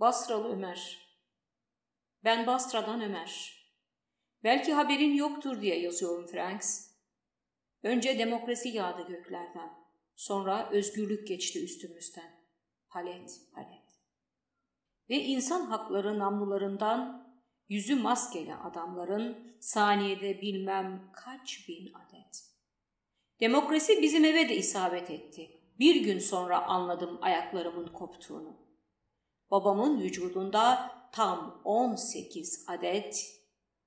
Basralı Ömer Ben Basra'dan Ömer. Belki haberin yoktur diye yazıyorum Franks. Önce demokrasi yağdı göklerden. Sonra özgürlük geçti üstümüzden. Palet, palet. Ve insan hakları namlularından yüzü maskeli adamların saniyede bilmem kaç bin adet. Demokrasi bizim eve de isabet etti. Bir gün sonra anladım ayaklarımın koptuğunu babamın vücudunda tam 18 adet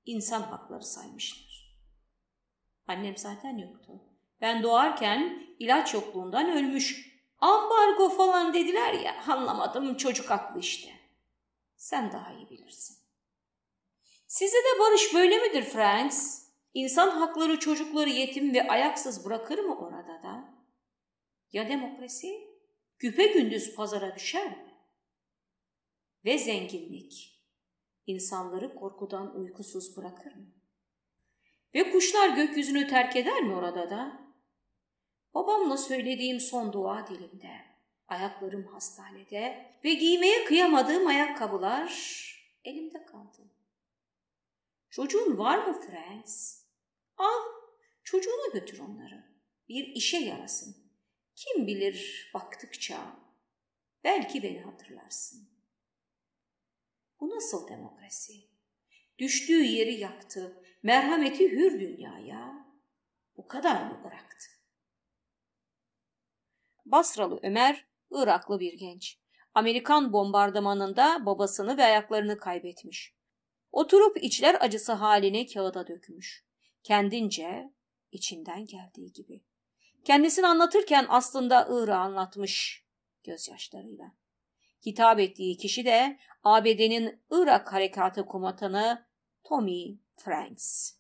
insan hakları saymışlar. Annem zaten yoktu. Ben doğarken ilaç yokluğundan ölmüş. Ambargo falan dediler ya anlamadım çocuk aklı işte. Sen daha iyi bilirsin. Size de barış böyle midir Franks? İnsan hakları çocukları yetim ve ayaksız bırakır mı orada da? Ya demokrasi? Güpe gündüz pazara düşer mi? ve zenginlik insanları korkudan uykusuz bırakır mı? Ve kuşlar gökyüzünü terk eder mi orada da? Babamla söylediğim son dua dilimde, ayaklarım hastanede ve giymeye kıyamadığım ayakkabılar elimde kaldı. Çocuğun var mı Frans? Al, çocuğuna götür onları. Bir işe yarasın. Kim bilir baktıkça belki beni hatırlarsın.'' Nasıl demokrasi? Düştüğü yeri yaktı, merhameti hür dünyaya bu kadar mı bıraktı? Basralı Ömer, Iraklı bir genç. Amerikan bombardımanında babasını ve ayaklarını kaybetmiş. Oturup içler acısı halini kağıda dökmüş. Kendince içinden geldiği gibi. Kendisini anlatırken aslında Irak'ı anlatmış gözyaşlarıyla. Hitap ettiği kişi de ABD'nin Irak Harekatı Komutanı Tommy Franks.